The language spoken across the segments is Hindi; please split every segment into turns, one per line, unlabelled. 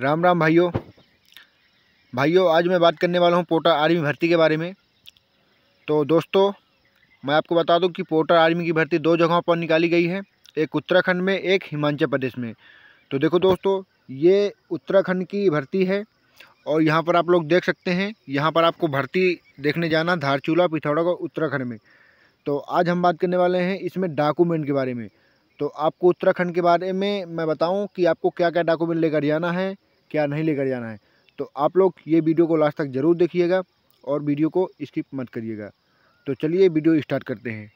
राम राम भाइयों भाइयों आज मैं बात करने वाला हूँ पोटर आर्मी भर्ती के बारे में तो दोस्तों मैं आपको बता दूं कि पोटर आर्मी की भर्ती दो जगहों पर निकाली गई है एक उत्तराखंड में एक हिमाचल प्रदेश में तो देखो दोस्तों ये उत्तराखंड की भर्ती है और यहाँ पर आप लोग देख सकते हैं यहाँ पर आपको भर्ती देखने जाना धारचूला पिथौरागढ़ उत्तराखंड में तो आज हम बात करने वाले हैं इसमें डॉक्यूमेंट के बारे में तो आपको उत्तराखंड के बारे में मैं बताऊं कि आपको क्या क्या डॉक्यूमेंट लेकर जाना है क्या नहीं लेकर जाना है तो आप लोग ये वीडियो को लास्ट तक ज़रूर देखिएगा और वीडियो को स्किप मत करिएगा तो चलिए वीडियो स्टार्ट करते हैं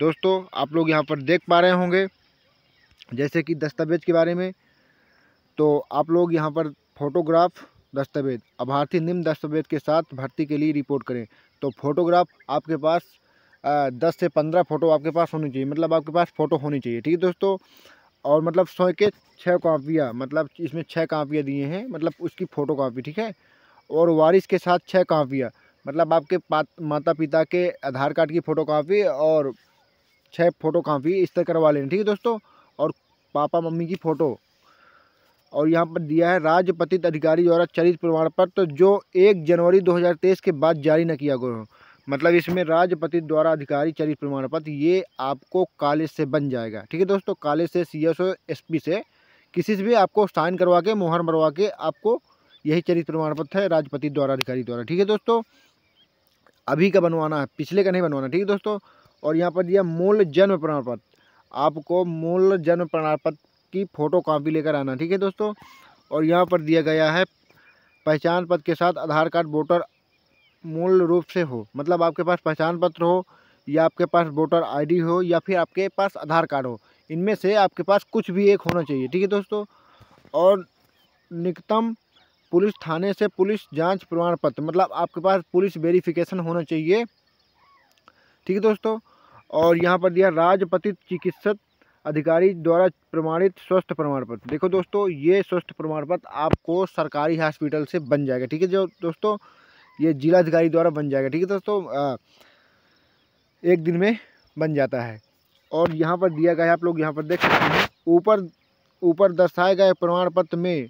दोस्तों आप लोग यहाँ पर देख पा रहे होंगे जैसे कि दस्तावेज के बारे में तो आप लोग यहाँ पर फोटोग्राफ दस्तावेज अभार्थी निम्न दस्तावेज के साथ भर्ती के लिए रिपोर्ट करें तो फोटोग्राफ आपके पास दस से पंद्रह फ़ोटो आपके पास होनी चाहिए मतलब आपके पास फ़ोटो होनी चाहिए ठीक है दोस्तों और मतलब सौ के छः कापियाँ मतलब इसमें छः कापियाँ दिए हैं मतलब उसकी फ़ोटो कापी ठीक है और वारिस के साथ छः कापियाँ मतलब आपके माता पिता के आधार कार्ड की फ़ोटो कापी और छः फ़ोटो कापी इस तरह करवा लेना ठीक है दोस्तों और पापा मम्मी की फ़ोटो और यहाँ पर दिया है राज्य पतित अधिकारी द्वारा चरित प्रमाण पत्र तो जो एक जनवरी 2023 के बाद जारी न किया गया हो मतलब इसमें राजपति द्वारा अधिकारी चरित्र प्रमाण पत्र ये आपको कॉलेज से बन जाएगा ठीक है दोस्तों कॉलेज से सी एस से किसी से भी आपको साइन करवा के मोहर मरवा के आपको यही चरित्र प्रमाण पत्र है राजपति द्वारा अधिकारी द्वारा ठीक है दोस्तों अभी का बनवाना है पिछले का नहीं बनवाना ठीक है दोस्तों और यहाँ पर दिया मूल जन्म प्रमाण पत्र आपको मूल जन्म प्रमाण पत्र की फ़ोटो कापी लेकर आना ठीक है दोस्तों और यहाँ पर दिया गया है पहचान पत्र के साथ आधार कार्ड वोटर मूल रूप से हो मतलब आपके पास पहचान पत्र हो या आपके पास वोटर आईडी हो या फिर आपके पास आधार कार्ड हो इनमें से आपके पास कुछ भी एक होना चाहिए ठीक है दोस्तों और निकटम पुलिस थाने से पुलिस जांच प्रमाण पत्र मतलब आपके पास पुलिस वेरिफिकेशन होना चाहिए ठीक है दोस्तों और यहाँ पर दिया राजपतित चिकित्सक अधिकारी द्वारा प्रमाणित स्वस्थ प्रमाण पत्र देखो दोस्तों ये स्वस्थ प्रमाण पत्र आपको सरकारी हॉस्पिटल से बन जाएगा ठीक है जो दोस्तों ये जिलाधिकारी द्वारा बन जाएगा ठीक है दोस्तों एक दिन में बन जाता है और यहाँ पर दिया गया है आप लोग यहाँ पर देख सकते हैं ऊपर ऊपर दर्शाए गए प्रमाण पत्र में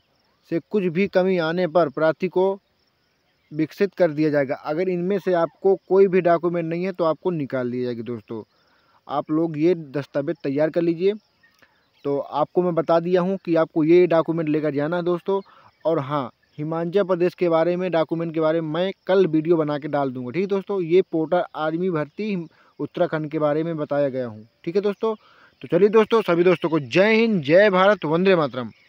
से कुछ भी कमी आने पर प्रार्थी को विकसित कर दिया जाएगा अगर इनमें से आपको कोई भी डॉक्यूमेंट नहीं है तो आपको निकाल दिया जाएगी दोस्तों आप लोग ये दस्तावेज तैयार कर लीजिए तो आपको मैं बता दिया हूँ कि आपको ये डॉक्यूमेंट लेकर जाना है दोस्तों और हाँ हिमाचल प्रदेश के बारे में डॉक्यूमेंट के बारे में मैं कल वीडियो बना के डाल दूंगा ठीक है दोस्तों ये पोर्टल आर्मी भर्ती उत्तराखंड के बारे में बताया गया हूँ ठीक है दोस्तों तो चलिए दोस्तों सभी दोस्तों को जय हिंद जय भारत वंदे मातरम